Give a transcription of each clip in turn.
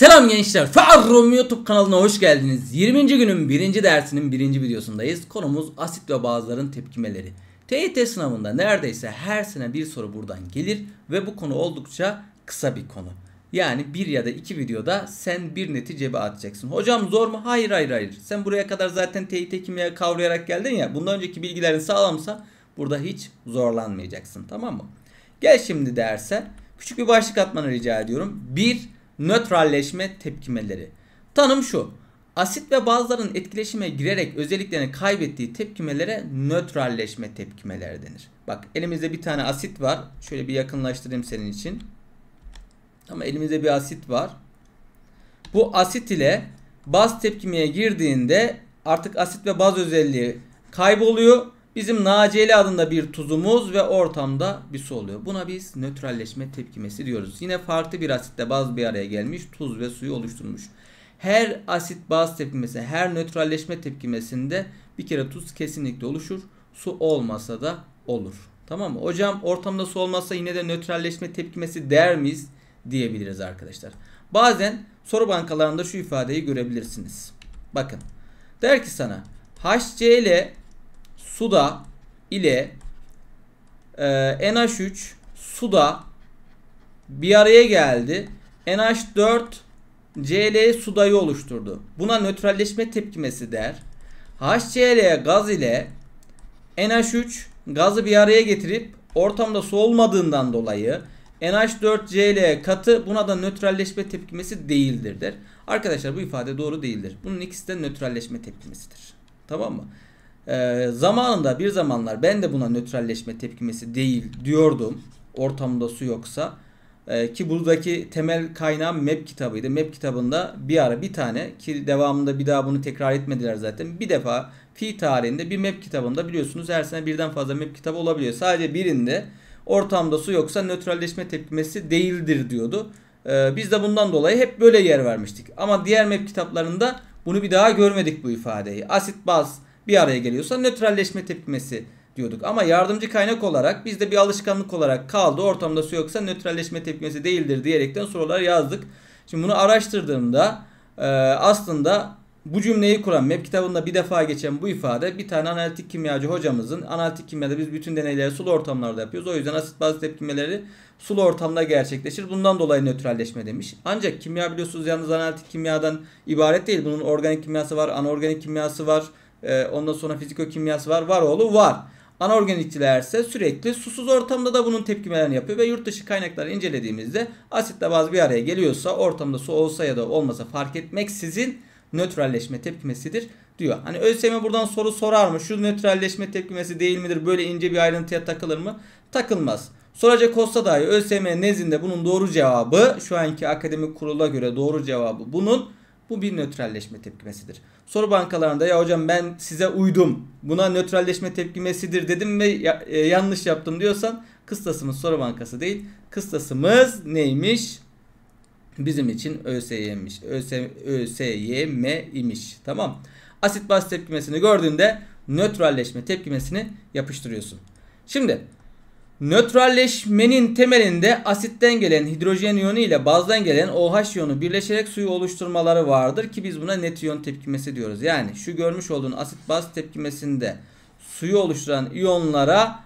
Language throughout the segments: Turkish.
Selam gençler. Farrum YouTube kanalına hoş geldiniz. 20. günün 1. dersinin 1. videosundayız. Konumuz asit ve bazıların tepkimeleri. TYT sınavında neredeyse her sene bir soru buradan gelir ve bu konu oldukça kısa bir konu. Yani bir ya da iki videoda sen bir neti cebe atacaksın. Hocam zor mu? Hayır hayır hayır. Sen buraya kadar zaten TYT kimya kavrayarak geldin ya. Bundan önceki bilgilerin sağlamsa burada hiç zorlanmayacaksın. Tamam mı? Gel şimdi derse. Küçük bir başlık atmanı rica ediyorum. 1- nötralleşme tepkimeleri. Tanım şu. Asit ve bazların etkileşime girerek özelliklerini kaybettiği tepkimelere nötralleşme tepkimeleri denir. Bak elimizde bir tane asit var. Şöyle bir yakınlaştırayım senin için. Ama elimizde bir asit var. Bu asit ile baz tepkimeye girdiğinde artık asit ve baz özelliği kayboluyor Bizim NaCl adında bir tuzumuz ve ortamda bir su oluyor. Buna biz nötralleşme tepkimesi diyoruz. Yine farklı bir asitle baz bir araya gelmiş tuz ve suyu oluşturmuş. Her asit baz tepkimesi, her nötralleşme tepkimesinde bir kere tuz kesinlikle oluşur. Su olmasa da olur. Tamam mı? Hocam ortamda su olmazsa yine de nötralleşme tepkimesi der miyiz diyebiliriz arkadaşlar. Bazen soru bankalarında şu ifadeyi görebilirsiniz. Bakın. Der ki sana HCl suda ile e, NH3 suda bir araya geldi. NH4 Cl sudayı oluşturdu. Buna nötralleşme tepkimesi der. HCl gaz ile NH3 gazı bir araya getirip ortamda su olmadığından dolayı NH4Cl katı buna da nötralleşme tepkimesi değildir der. Arkadaşlar bu ifade doğru değildir. Bunun ikisi de nötralleşme tepkimesidir. Tamam mı? Ee, zamanında bir zamanlar ben de buna nötralleşme tepkimesi değil diyordum. Ortamda su yoksa. Ee, ki buradaki temel kaynağım map kitabıydı. Map kitabında bir ara bir tane ki devamında bir daha bunu tekrar etmediler zaten. Bir defa fi tarihinde bir map kitabında biliyorsunuz her sene birden fazla map kitabı olabiliyor. Sadece birinde ortamda su yoksa nötralleşme tepkimesi değildir diyordu. Ee, biz de bundan dolayı hep böyle yer vermiştik. Ama diğer map kitaplarında bunu bir daha görmedik bu ifadeyi. Asit baz bir araya geliyorsa nötralleşme tepkimesi diyorduk. Ama yardımcı kaynak olarak bizde bir alışkanlık olarak kaldı ortamda su yoksa nötralleşme tepkimesi değildir diyerekten sorular yazdık. Şimdi bunu araştırdığımda e, aslında bu cümleyi kuran MEP kitabında bir defa geçen bu ifade bir tane analitik kimyacı hocamızın analitik kimyada biz bütün deneyleri sulu ortamlarda yapıyoruz. O yüzden asit baz tepkimeleri sulu ortamda gerçekleşir. Bundan dolayı nötralleşme demiş. Ancak kimya biliyorsunuz yalnız analitik kimyadan ibaret değil. Bunun organik kimyası var, anorganik kimyası var. E, ondan sonra fizikokimyası var. Varoğlu var. Anorganikçiler ise sürekli susuz ortamda da bunun tepkimelerini yapıyor ve yurt dışı kaynakları incelediğimizde asitle baz bir araya geliyorsa ortamda su olsa ya da olmasa fark etmeksizin nötralleşme tepkimesidir diyor. Hani ÖSYM buradan soru sorar mı? Şu nötralleşme tepkimesi değil midir? Böyle ince bir ayrıntıya takılır mı? Takılmaz. Soracak olsa dahi ÖSYM nezdinde bunun doğru cevabı şu anki akademik kurula göre doğru cevabı bunun bu bir nötralleşme tepkimesidir. Soru bankalarında ya hocam ben size uydum. Buna nötralleşme tepkimesidir dedim ve ya, e, yanlış yaptım diyorsan kıstasımız soru bankası değil. Kıstasımız neymiş? Bizim için ÖSY'miş. ÖS, ÖSYM imiş. Tamam. Asit baz tepkimesini gördüğünde nötralleşme tepkimesini yapıştırıyorsun. Şimdi Nötralleşmenin temelinde asitten gelen hidrojen iyonu ile bazdan gelen OH iyonu birleşerek suyu oluşturmaları vardır ki biz buna net iyon tepkimesi diyoruz. Yani şu görmüş olduğun asit baz tepkimesinde suyu oluşturan iyonlara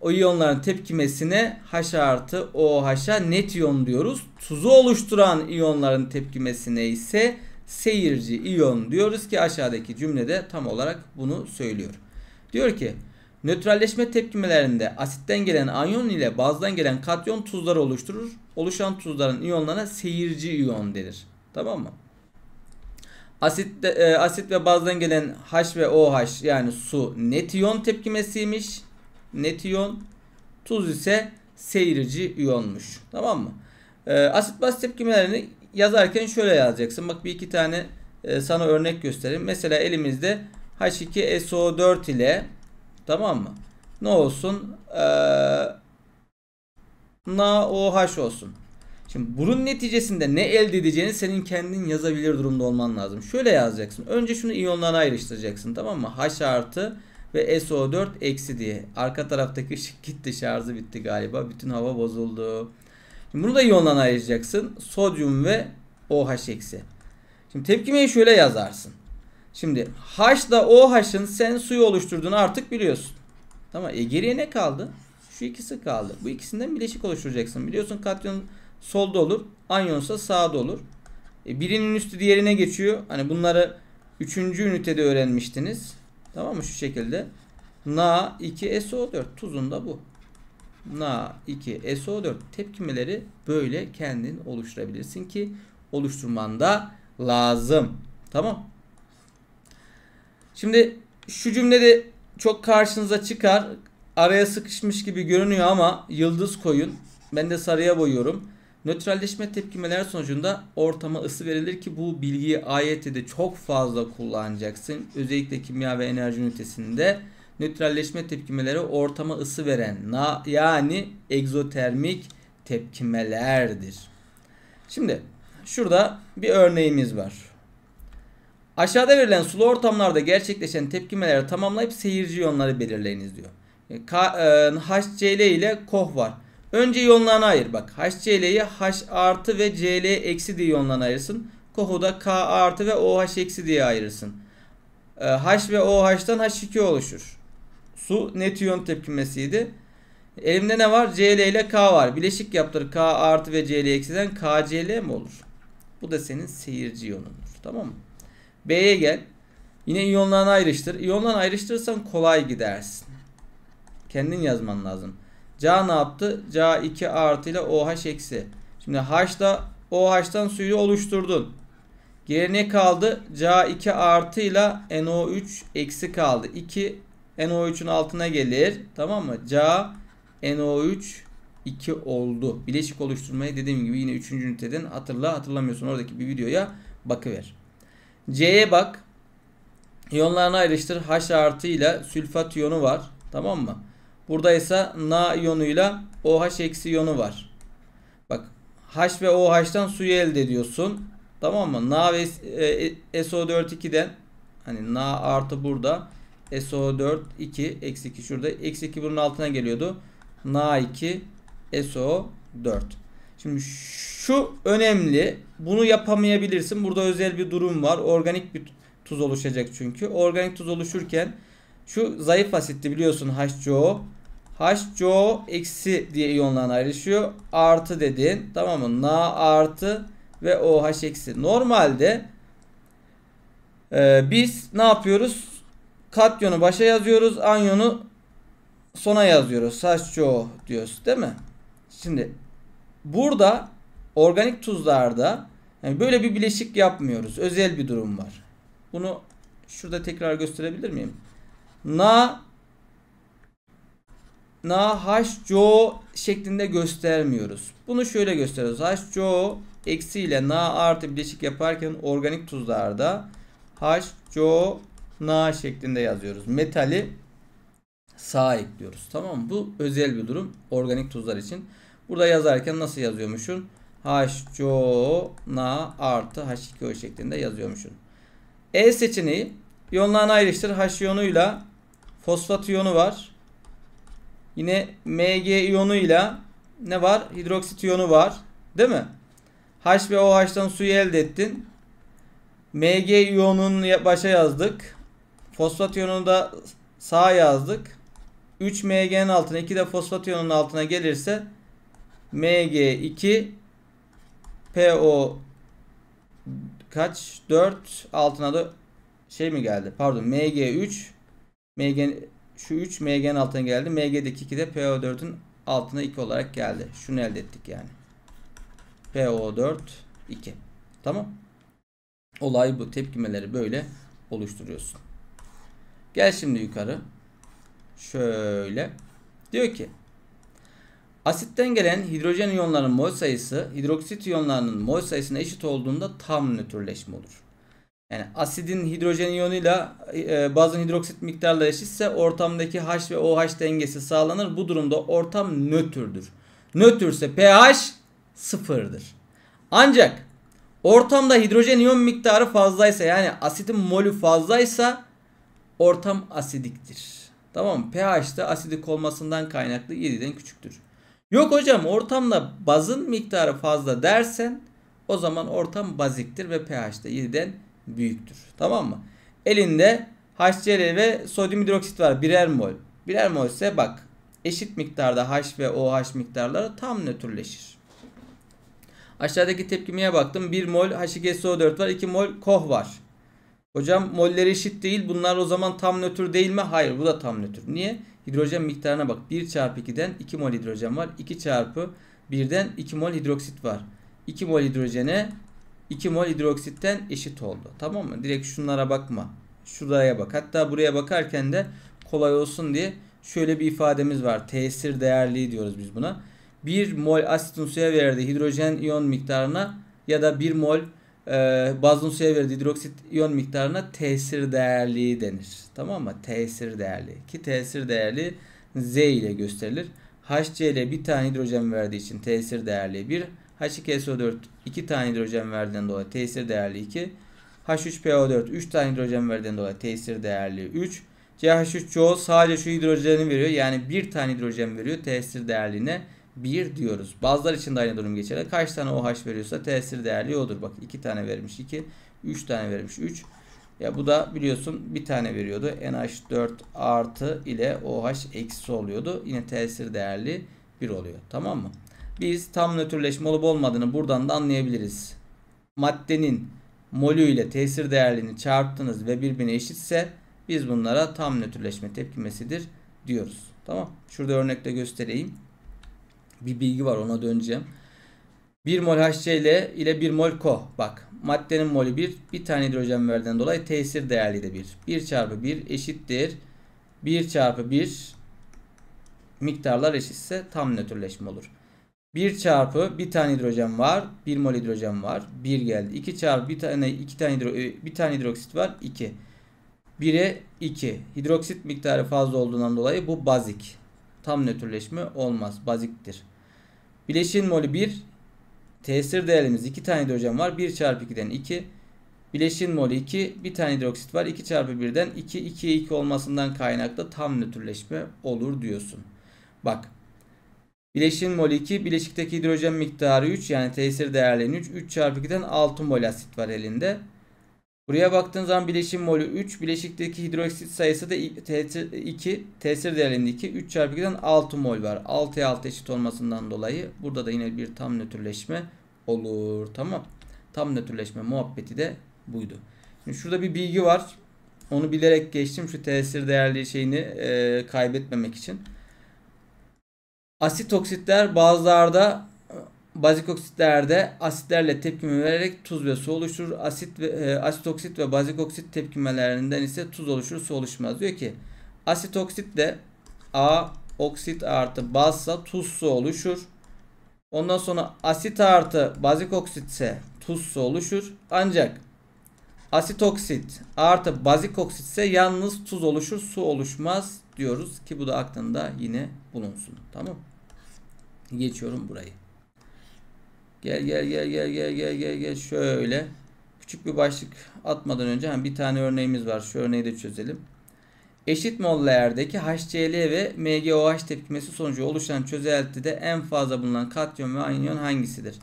o iyonların tepkimesine H artı OH'a net iyon diyoruz. Tuzu oluşturan iyonların tepkimesine ise seyirci iyon diyoruz ki aşağıdaki cümlede tam olarak bunu söylüyor. Diyor ki Nötralleşme tepkimelerinde asitten gelen anyon ile bazdan gelen katyon tuzları oluşturur. Oluşan tuzların iyonlarına seyirci iyon denir. Tamam mı? Asit, e, asit ve bazdan gelen H ve OH yani su net iyon tepkimesiymiş. Net iyon Tuz ise seyirci iyonmuş. Tamam mı? E, asit baz tepkimelerini yazarken şöyle yazacaksın. Bak bir iki tane e, sana örnek göstereyim. Mesela elimizde H2SO4 ile Tamam mı? Ne olsun? Ee, NaOH olsun. Şimdi bunun neticesinde ne elde edeceğini senin kendin yazabilir durumda olman lazım. Şöyle yazacaksın. Önce şunu iyonlarına ayrıştıracaksın tamam mı? H artı ve SO4 eksi diye. Arka taraftaki ışık gitti şarjı bitti galiba. Bütün hava bozuldu. Şimdi bunu da iyonlarına ayıracaksın. Sodyum ve OH eksi. Şimdi tepkimeyi şöyle yazarsın. Şimdi H da OH'ın sen suyu oluşturduğunu artık biliyorsun. Tamam. E geriye ne kaldı? Şu ikisi kaldı. Bu ikisinden bileşik oluşturacaksın. Biliyorsun katyon solda olur. Anyonsa sağda olur. E, birinin üstü diğerine geçiyor. Hani bunları 3. ünitede öğrenmiştiniz. Tamam mı? Şu şekilde. Na 2 SO4 tuzun da bu. Na 2 SO4 tepkimeleri böyle kendin oluşturabilirsin ki oluşturman da lazım. Tamam. Şimdi şu cümle de çok karşınıza çıkar. Araya sıkışmış gibi görünüyor ama yıldız koyun. Ben de sarıya boyuyorum. Nötralleşme tepkimeler sonucunda ortama ısı verilir ki bu bilgiyi ayette de çok fazla kullanacaksın. Özellikle kimya ve enerji ünitesinde nötralleşme tepkimeleri ortama ısı veren yani egzotermik tepkimelerdir. Şimdi şurada bir örneğimiz var. Aşağıda verilen sulu ortamlarda gerçekleşen tepkimeleri tamamlayıp seyirci yonları belirleyiniz diyor. E, e, HCl ile KOH var. Önce yonlarına ayır bak. HCl'yi H artı ve Cl eksi diye yonlarına ayırsın. KOH'u da K artı ve OH eksi diye ayırırsın. E, H ve OH'dan H2 oluşur. Su net yon tepkimesiydi. Elimde ne var? Cl ile K var. Bileşik yaptır. K artı ve Cl eksiden KCl mi olur? Bu da senin seyirci yonundur. Tamam mı? B'ye gel. Yine iyonlarını ayrıştır. İyonlarını ayrıştırırsan kolay gidersin. Kendin yazman lazım. C ne yaptı? C2 artı ile OH eksi. Şimdi H'da OH'dan suyu oluşturdun. Geriye ne kaldı? C2 artı ile NO3 eksi kaldı. 2 NO3'ün altına gelir. Tamam mı? C NO3 2 oldu. Bileşik oluşturmayı dediğim gibi yine 3. üniteden hatırla hatırlamıyorsun oradaki bir videoya bakıver. C'ye bak. İyonlarını ayrıştır. H artıyla sülfat iyonu var. Tamam mı? Burada ise Na iyonuyla OH eksi iyonu var. Bak H ve OH'tan suyu elde ediyorsun. Tamam mı? Na ve SO4 e, e, hani Na artı burada so 42 2 eksi 2 şurada. Eksi 2 bunun altına geliyordu. Na 2 SO4. Şimdi şu önemli. Bunu yapamayabilirsin. Burada özel bir durum var. Organik bir tuz oluşacak çünkü. Organik tuz oluşurken şu zayıf asitti biliyorsun HCO. HCO eksi diye iyonlarına ayrışıyor. Artı dedin. Tamam mı? Na artı ve OH eksi. Normalde e, biz ne yapıyoruz? Katyonu başa yazıyoruz. Anyonu sona yazıyoruz. HCO diyoruz değil mi? Şimdi Burada organik tuzlarda yani böyle bir bileşik yapmıyoruz. Özel bir durum var. Bunu şurada tekrar gösterebilir miyim? Na Na HCO şeklinde göstermiyoruz. Bunu şöyle gösteriyoruz. HCO eksi ile Na artı bileşik yaparken organik tuzlarda HCO Na şeklinde yazıyoruz. Metali sağa ekliyoruz. Tamam mı? Bu özel bir durum organik tuzlar için. Burada yazarken nasıl yazıyormuşsun? HCONA artı H2O şeklinde yazıyormuşsun. E seçeneği iyonlarını ayrıştır. H iyonuyla fosfat iyonu var. Yine Mg iyonuyla ne var? Hidroksit iyonu var. Değil mi? H ve OH'dan suyu elde ettin. Mg iyonunu başa yazdık. Fosfat iyonunu da sağa yazdık. 3 Mg'nin altına 2 de fosfat iyonunun altına gelirse MG2 PO kaç? 4 altına da şey mi geldi? Pardon MG3 MG şu 3 MG'nin altına geldi. MG'deki 2 de PO4'ün altına 2 olarak geldi. Şunu elde ettik yani. PO4 2. Tamam. Olay bu. Tepkimeleri böyle oluşturuyorsun. Gel şimdi yukarı. Şöyle. Diyor ki Asitten gelen hidrojen iyonlarının mol sayısı hidroksit iyonlarının mol sayısına eşit olduğunda tam nötrleşme olur. Yani asidin hidrojen iyonuyla e, bazın hidroksit miktarları eşitse ortamdaki H ve OH dengesi sağlanır. Bu durumda ortam nötrdür. Nötrse pH sıfırdır. Ancak ortamda hidrojen iyon miktarı fazlaysa yani asidin molü fazlaysa ortam asidiktir. Tamam mı? de asidik olmasından kaynaklı 7'den küçüktür. Yok hocam ortamda bazın miktarı fazla dersen o zaman ortam baziktir ve pH de 7'den büyüktür. Tamam mı? Elinde HCl ve sodyum hidroksit var birer mol. Birer mol ise bak eşit miktarda H ve OH miktarları tam nötrleşir. Aşağıdaki tepkimeye baktım. 1 mol H2SO4 var. 2 mol KOH var. Hocam moller eşit değil. Bunlar o zaman tam nötr değil mi? Hayır bu da tam nötr. Niye? Hidrojen miktarına bak. 1 çarpı 2'den 2 mol hidrojen var. 2 çarpı 1'den 2 mol hidroksit var. 2 mol hidrojene 2 mol hidroksitten eşit oldu. Tamam mı? Direkt şunlara bakma. Şuraya bak. Hatta buraya bakarken de kolay olsun diye şöyle bir ifademiz var. Tesir değerliği diyoruz biz buna. 1 mol asitin suya verdiği hidrojen iyon miktarına ya da 1 mol e, ee, bazın suya verdiği hidroksit iyon miktarına tesir değerliği denir. Tamam mı? Tesir değerli. Ki tesir değerli Z ile gösterilir. HCl bir tane hidrojen verdiği için tesir değerli 1. H2SO4 2 tane hidrojen verdiğinden dolayı tesir değerli 2. H3PO4 3 tane hidrojen verdiğinden dolayı tesir değerli 3. CH3CO sadece şu hidrojeni veriyor. Yani bir tane hidrojen veriyor tesir değerliğine. 1 diyoruz. Bazılar için de aynı durum geçerli. Kaç tane OH veriyorsa tesir değerli odur. Bak 2 tane vermiş 2, 3 tane vermiş 3. Ya bu da biliyorsun bir tane veriyordu. NH4 artı ile OH eksi oluyordu. Yine tesir değerli 1 oluyor. Tamam mı? Biz tam nötrleşme olup olmadığını buradan da anlayabiliriz. Maddenin molü ile tesir değerlerini çarptınız ve birbirine eşitse biz bunlara tam nötrleşme tepkimesidir diyoruz. Tamam. Şurada örnekte göstereyim bir bilgi var ona döneceğim. 1 mol HCl ile 1 mol Co. Bak maddenin molü 1. Bir tane hidrojen verdiğinden dolayı tesir değerli de 1. 1 çarpı 1 eşittir. 1 çarpı 1 miktarlar eşitse tam nötrleşme olur. 1 çarpı bir tane hidrojen var. 1 mol hidrojen var. 1 geldi. 2 çarpı bir tane iki tane hidro, e, bir tane hidroksit var. 2. 1'e 2. Hidroksit miktarı fazla olduğundan dolayı bu bazik. Tam nötrleşme olmaz. Baziktir. Bileşin molü 1. Tesir değerimiz 2 tane hidrojen var. 1 çarpı 2'den 2. Bileşin molü 2. Bir tane hidroksit var. 2 çarpı 1'den 2. 2'ye 2 olmasından kaynaklı tam nötrleşme olur diyorsun. Bak. Bileşin molü 2. Bileşikteki hidrojen miktarı 3. Yani tesir değerlerinin 3. 3 çarpı 2'den 6 mol asit var elinde. Buraya baktığın zaman bileşim molü 3. Bileşikteki hidroksit sayısı da 2. Tesir değerinde 2. 3 çarpı 2'den 6 mol var. 6'ya 6 eşit olmasından dolayı burada da yine bir tam nötrleşme olur. Tamam. Tam nötrleşme muhabbeti de buydu. Şimdi şurada bir bilgi var. Onu bilerek geçtim. Şu tesir değerli şeyini e, kaybetmemek için. Asit oksitler bazılarda Bazik oksitlerde asitlerle tepkime vererek tuz ve su oluşur. Asit ve e, asit oksit ve bazik oksit tepkimelerinden ise tuz oluşur, su oluşmaz. Diyor ki asit oksit de A oksit artı bazsa tuz su oluşur. Ondan sonra asit artı bazik oksit ise tuz su oluşur. Ancak asit oksit artı bazik oksit ise yalnız tuz oluşur, su oluşmaz diyoruz ki bu da aklında yine bulunsun. Tamam. Geçiyorum burayı. Gel gel gel gel gel gel gel gel şöyle. Küçük bir başlık atmadan önce hani bir tane örneğimiz var. Şu örneği de çözelim. Eşit mollerdeki HCl ve MgOH tepkimesi sonucu oluşan çözeltide en fazla bulunan katyon ve anyon hangisidir?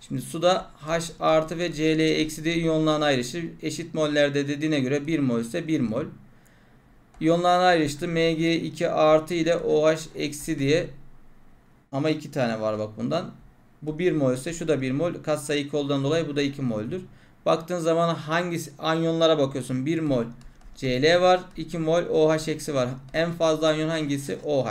Şimdi suda H artı ve Cl eksi diye iyonlarına ayrışır. Eşit mollerde dediğine göre 1 mol ise 1 mol. İyonlarına ayrıştı. Mg2 artı ile OH eksi diye ama iki tane var bak bundan. Bu 1 mol ise şu da 1 mol. Katsayı 2 olduğundan dolayı bu da 2 moldür. Baktığın zaman hangi anyonlara bakıyorsun? 1 mol Cl var. 2 mol OH eksi var. En fazla anyon hangisi? OH.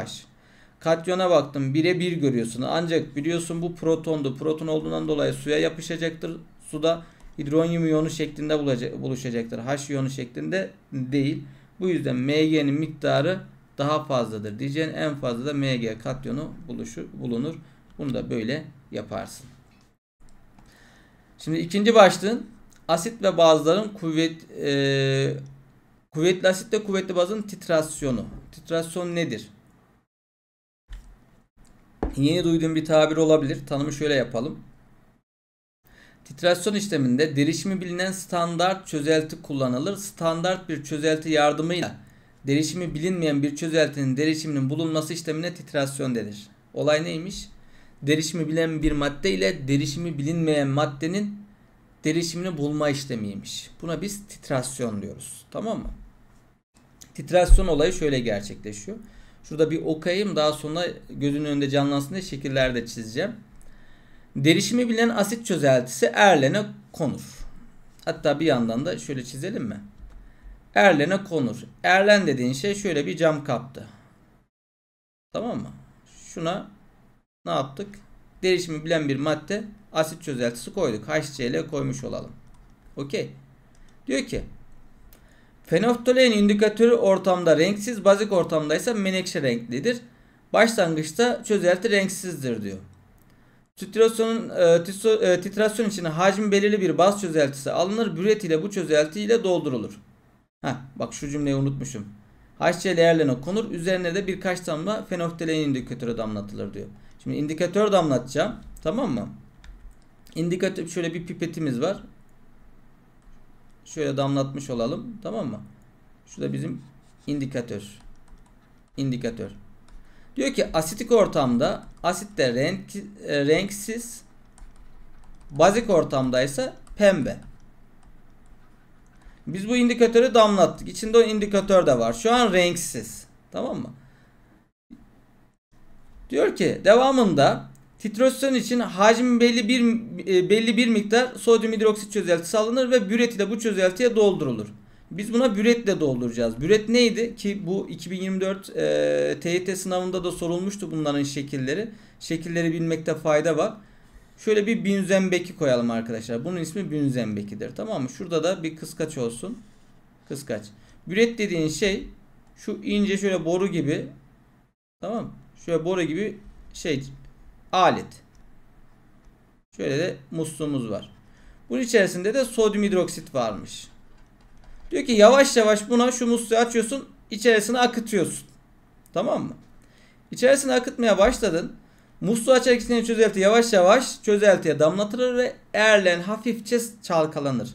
Katyona baktım. 1'e 1 görüyorsun. Ancak biliyorsun bu protondu. Proton olduğundan dolayı suya yapışacaktır. Suda hidronyum iyonu şeklinde buluşacaktır. H iyonu şeklinde değil. Bu yüzden Mg'nin miktarı daha fazladır. Diyeceğin en fazla da Mg katyonu buluşu, bulunur. Bunu da böyle yaparsın. Şimdi ikinci başlığın asit ve bazların kuvvet e, kuvvetli asit ve kuvvetli bazın titrasyonu. Titrasyon nedir? Yeni duyduğum bir tabir olabilir. Tanımı şöyle yapalım. Titrasyon işleminde derişimi bilinen standart çözelti kullanılır. Standart bir çözelti yardımıyla derişimi bilinmeyen bir çözeltinin derişiminin bulunması işlemine titrasyon denir. Olay neymiş? derişimi bilen bir madde ile derişimi bilinmeyen maddenin derişimini bulma işlemiymiş. Buna biz titrasyon diyoruz. Tamam mı? Titrasyon olayı şöyle gerçekleşiyor. Şurada bir okayım daha sonra gözünün önünde canlansın diye de çizeceğim. Derişimi bilen asit çözeltisi erlene konur. Hatta bir yandan da şöyle çizelim mi? Erlene konur. Erlen dediğin şey şöyle bir cam kaptı. Tamam mı? Şuna ne yaptık? Derişimi bilen bir madde asit çözeltisi koyduk. HCl koymuş olalım. Okey. Diyor ki fenoftalein indikatörü ortamda renksiz bazik ortamdaysa menekşe renklidir. Başlangıçta çözelti renksizdir diyor. Titrasyonun, e, e, titrasyon için hacim belirli bir baz çözeltisi alınır. Büret ile bu çözelti ile doldurulur. Heh, bak şu cümleyi unutmuşum. HCl erlene konur. Üzerine de birkaç damla fenoftalein indikatörü damlatılır diyor. Şimdi indikatör damlatacağım. Tamam mı? İndikatör şöyle bir pipetimiz var. Şöyle damlatmış olalım. Tamam mı? Şurada bizim indikatör. İndikatör. Diyor ki asitik ortamda asitte renk, e, renksiz bazik ortamdaysa pembe. Biz bu indikatörü damlattık. İçinde o indikatör de var. Şu an renksiz. Tamam mı? Diyor ki devamında titrosifon için hacmi belli bir e, belli bir miktar sodyum hidroksit çözeltisi alınır ve büreti de bu çözeltiye doldurulur. Biz buna büretle dolduracağız. Büret neydi ki bu 2024 e, TYT sınavında da sorulmuştu bunların şekilleri. Şekilleri bilmekte fayda var. Şöyle bir bünzembeki koyalım arkadaşlar. Bunun ismi bünzembekidir. Tamam mı? Şurada da bir kıskaç olsun. Kıskaç. Büret dediğin şey şu ince şöyle boru gibi. Tamam mı? Şöyle boru gibi şey alet. Şöyle de musluğumuz var. Bunun içerisinde de sodyum hidroksit varmış. Diyor ki yavaş yavaş buna şu musluğu açıyorsun içerisine akıtıyorsun. Tamam mı? İçerisine akıtmaya başladın. Musluğu açarak içine çözelti yavaş yavaş çözeltiye damlatılır ve erlen hafifçe çalkalanır.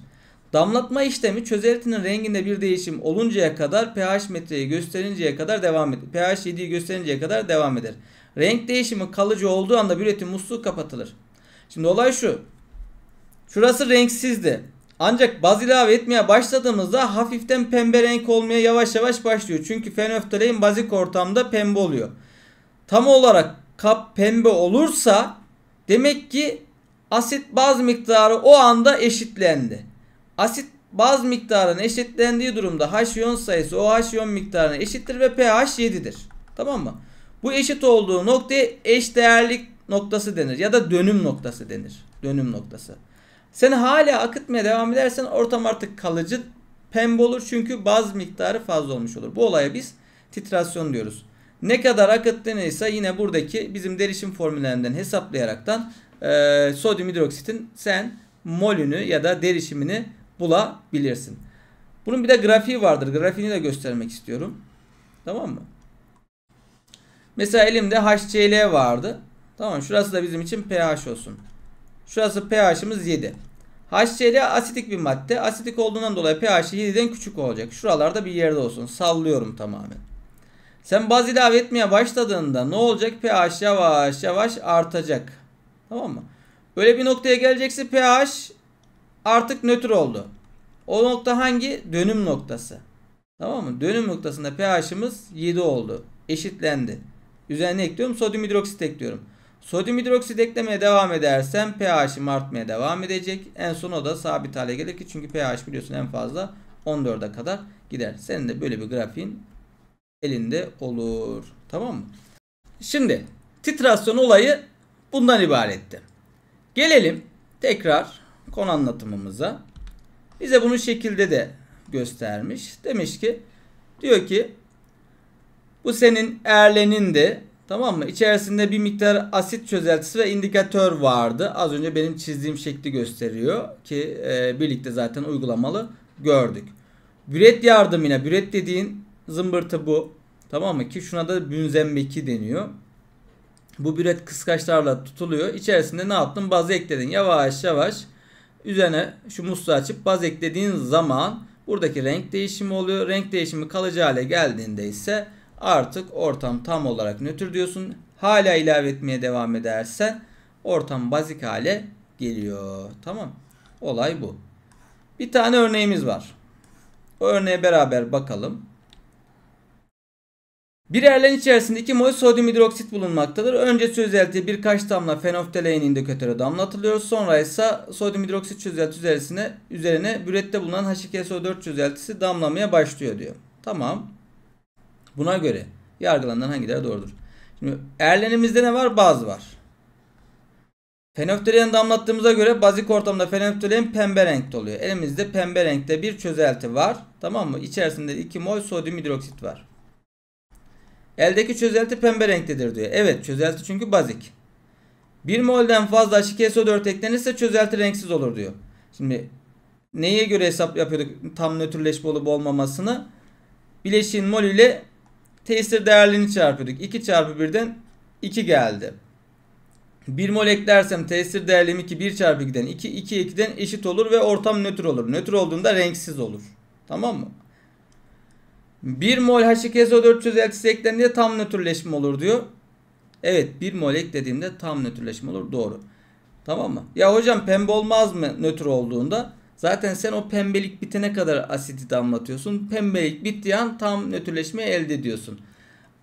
Damlatma işlemi çözeltinin renginde bir değişim oluncaya kadar pH metreyi gösterinceye kadar devam eder. pH 7'yi gösterinceye kadar devam eder. Renk değişimi kalıcı olduğu anda üretim musluğu kapatılır. Şimdi olay şu. Şurası renksizdi. Ancak baz ilave etmeye başladığımızda hafiften pembe renk olmaya yavaş yavaş başlıyor. Çünkü fenöftalein bazik ortamda pembe oluyor. Tam olarak kap pembe olursa demek ki asit baz miktarı o anda eşitlendi. Asit baz miktarının eşitlendiği durumda H iyon sayısı OH iyon miktarına eşittir ve pH 7'dir. Tamam mı? Bu eşit olduğu noktaya değerlik noktası denir ya da dönüm noktası denir. Dönüm noktası. Sen hala akıtmaya devam edersen ortam artık kalıcı pembe olur çünkü baz miktarı fazla olmuş olur. Bu olaya biz titrasyon diyoruz. Ne kadar akıttığınıysa yine buradaki bizim derişim formüllerinden hesaplayaraktan e, sodyum hidroksitin sen molünü ya da derişimini bulabilirsin. Bunun bir de grafiği vardır. Grafiğini de göstermek istiyorum. Tamam mı? Mesela elimde HCl vardı. Tamam şurası da bizim için pH olsun. Şurası pH'imiz 7. HCl asitik bir madde. Asitik olduğundan dolayı pH 7'den küçük olacak. Şuralarda bir yerde olsun. Sallıyorum tamamen. Sen baz ilave etmeye başladığında ne olacak? pH yavaş yavaş artacak. Tamam mı? Öyle bir noktaya gelecekse pH artık nötr oldu. O nokta hangi? Dönüm noktası. Tamam mı? Dönüm noktasında pH'imiz 7 oldu. Eşitlendi. Üzerine ekliyorum. Sodyum hidroksit ekliyorum. Sodyum hidroksit eklemeye devam edersem pH'im artmaya devam edecek. En son o da sabit hale gelir ki çünkü pH biliyorsun en fazla 14'e kadar gider. Senin de böyle bir grafiğin elinde olur. Tamam mı? Şimdi titrasyon olayı bundan ibaretti. Gelelim tekrar konu anlatımımıza. Bize bunu şekilde de göstermiş. Demiş ki diyor ki bu senin erlenin de tamam mı? İçerisinde bir miktar asit çözeltisi ve indikatör vardı. Az önce benim çizdiğim şekli gösteriyor ki e, birlikte zaten uygulamalı gördük. Büret yardımıyla büret dediğin zımbırtı bu. Tamam mı? Ki şuna da bünzembeki deniyor. Bu büret kıskaçlarla tutuluyor. İçerisinde ne yaptın? Bazı ekledin. Yavaş yavaş üzerine şu musluğu açıp baz eklediğin zaman buradaki renk değişimi oluyor. Renk değişimi kalıcı hale geldiğinde ise artık ortam tam olarak nötr diyorsun. Hala ilave etmeye devam edersen ortam bazik hale geliyor. Tamam. Olay bu. Bir tane örneğimiz var. O örneğe beraber bakalım. Bir erlen içerisinde 2 mol sodyum hidroksit bulunmaktadır. Önce çözeltiye birkaç damla fenoftalein indikatöre damlatılıyor. Sonra ise sodyum hidroksit çözelti üzerine, üzerine bürette bulunan H2SO4 çözeltisi damlamaya başlıyor diyor. Tamam. Buna göre yargılanan hangileri doğrudur? Şimdi erlenimizde ne var? Baz var. Fenoftalein damlattığımıza göre bazik ortamda fenoftalein pembe renkte oluyor. Elimizde pembe renkte bir çözelti var. Tamam mı? İçerisinde 2 mol sodyum hidroksit var. Eldeki çözelti pembe renktedir diyor. Evet çözelti çünkü bazik. 1 mol'den fazla açık SO4 eklenirse çözelti renksiz olur diyor. Şimdi neye göre hesap yapıyorduk tam nötrleşme olup olmamasını? Bileşiğin mol ile tesir değerlerini çarpıyorduk. 2 çarpı 1'den 2 geldi. 1 mol eklersem tesir değerlim 2 1 çarpı 2'den 2 2 2'den eşit olur ve ortam nötr olur. Nötr olduğunda renksiz olur. Tamam mı? 1 mol H2SO4 eltisi eklendiğinde tam nötrleşme olur diyor. Evet 1 mol eklediğimde tam nötrleşme olur. Doğru. Tamam mı? Ya hocam pembe olmaz mı nötr olduğunda? Zaten sen o pembelik bitene kadar asiti damlatıyorsun. Pembelik bittiği an tam nötrleşme elde ediyorsun.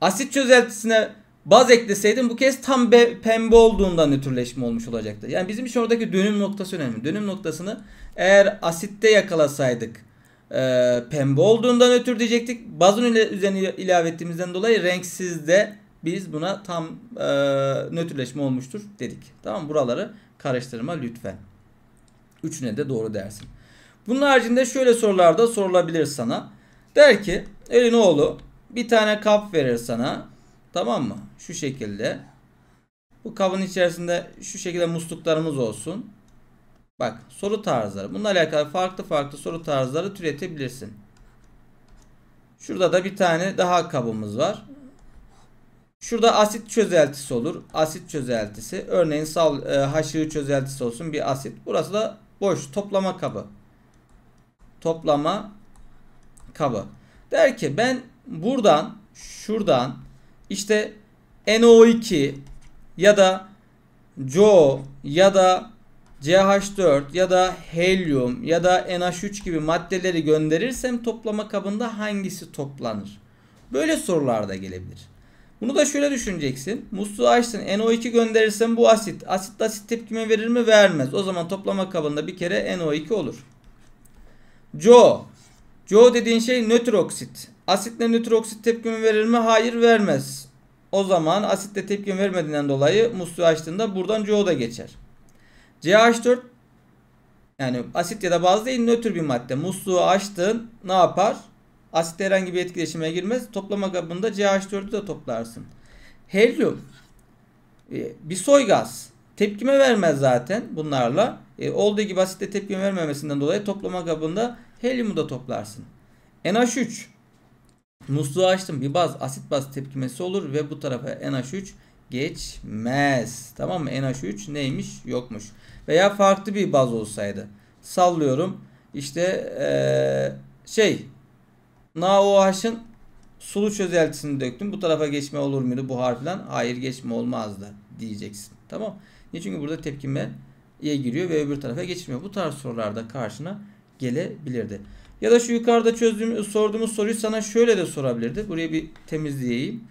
Asit çözeltisine baz ekleseydin bu kez tam be, pembe olduğunda nötrleşme olmuş olacaktı. Yani bizim için oradaki dönüm noktası önemli. Dönüm noktasını eğer asitte yakalasaydık e, pembe olduğundan ötürü diyecektik. Bazın ile, üzerine ilave ettiğimizden dolayı renksiz de biz buna tam e, nötrleşme olmuştur dedik. Tamam buraları karıştırma lütfen. Üçüne de doğru dersin. Bunun haricinde şöyle sorularda sorulabilir sana. Der ki elin oğlu bir tane kap verir sana. Tamam mı? Şu şekilde. Bu kabın içerisinde şu şekilde musluklarımız olsun. Bak soru tarzları. Bununla alakalı farklı farklı soru tarzları türetebilirsin. Şurada da bir tane daha kabımız var. Şurada asit çözeltisi olur. Asit çözeltisi. Örneğin sal, e, haşığı çözeltisi olsun bir asit. Burası da boş toplama kabı. Toplama kabı. Der ki ben buradan şuradan işte NO2 ya da CO ya da CH4 ya da helyum ya da NH3 gibi maddeleri gönderirsem toplama kabında hangisi toplanır? Böyle sorular da gelebilir. Bunu da şöyle düşüneceksin. Musluğu açsın, NO2 gönderirsem bu asit. Asit asit tepkime verir mi? Vermez. O zaman toplama kabında bir kere NO2 olur. CO. CO dediğin şey nötr oksit. Asitle nötr oksit tepkime verir mi? Hayır vermez. O zaman asitle tepkime vermediğinden dolayı musluğu açtığında buradan CO da geçer. CH4 yani asit ya da bazı değil nötr bir madde. Musluğu açtın ne yapar? Asitle herhangi bir etkileşime girmez. Toplama kabında CH4'ü de toplarsın. Helyum e, bir soy gaz. Tepkime vermez zaten bunlarla. E, olduğu gibi asitle tepkime vermemesinden dolayı toplama kabında helyumu da toplarsın. NH3 musluğu açtım bir baz asit baz tepkimesi olur ve bu tarafa NH3 geçmez. Tamam mı? NH3 neymiş? Yokmuş. Veya farklı bir baz olsaydı. Sallıyorum. İşte ee, şey NaOH'ın sulu çözeltisini döktüm. Bu tarafa geçme olur muydu bu harfden? Hayır geçme olmazdı diyeceksin. Tamam. Niye? Çünkü burada tepkimeye giriyor ve öbür tarafa geçmiyor. Bu tarz sorularda karşına gelebilirdi. Ya da şu yukarıda çözdüğüm, sorduğumuz soruyu sana şöyle de sorabilirdi. Buraya bir temizleyeyim.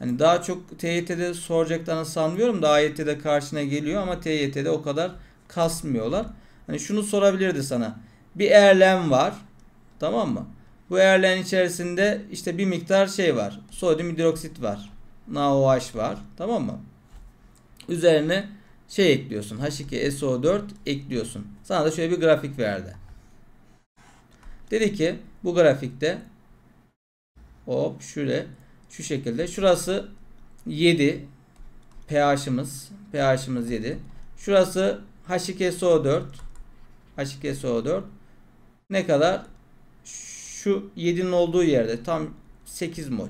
Hani daha çok TYT'de soracaklarını sanmıyorum da AYT'de karşına geliyor ama TYT'de o kadar kasmıyorlar. Hani şunu sorabilirdi sana. Bir erlen var. Tamam mı? Bu erlen içerisinde işte bir miktar şey var. Sodyum hidroksit var. NaOH var. Tamam mı? Üzerine şey ekliyorsun. H2SO4 ekliyorsun. Sana da şöyle bir grafik verdi. Dedi ki bu grafikte hop şöyle şu şekilde. Şurası 7 pH'ımız. pH'ımız 7. Şurası H2SO4. H2SO4. Ne kadar? Şu 7'nin olduğu yerde tam 8 mol.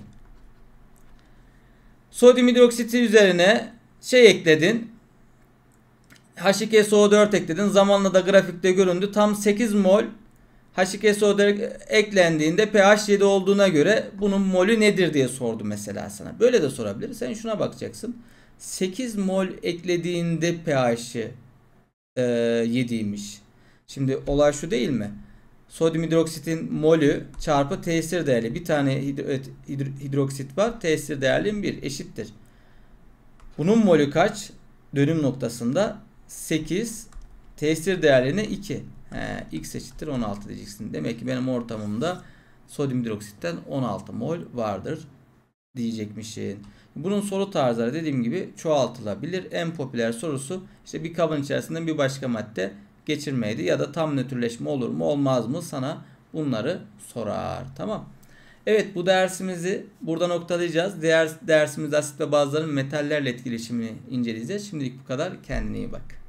Sodyum hidroksiti üzerine şey ekledin. H2SO4 ekledin. Zamanla da grafikte göründü. Tam 8 mol H2SO4 eklendiğinde pH 7 olduğuna göre bunun molü nedir diye sordu mesela sana. Böyle de sorabilir. Sen şuna bakacaksın. 8 mol eklediğinde pH'i e, 7'ymiş. Şimdi olay şu değil mi? Sodyum hidroksitin molü çarpı tesir değerli. Bir tane hidro, hidro, hidroksit var. Tesir değerli 1 eşittir. Bunun molü kaç? Dönüm noktasında 8 tesir değerlerine 2. He, x eşittir 16 diyeceksin. Demek ki benim ortamımda sodyum hidroksitten 16 mol vardır diyecekmişsin. Bunun soru tarzları dediğim gibi çoğaltılabilir. En popüler sorusu işte bir kabın içerisinden bir başka madde geçirmeydi ya da tam nötrleşme olur mu olmaz mı sana bunları sorar. Tamam. Evet bu dersimizi burada noktalayacağız. Diğer dersimiz asit ve bazıların metallerle etkileşimini inceleyeceğiz. Şimdilik bu kadar. Kendine iyi bak.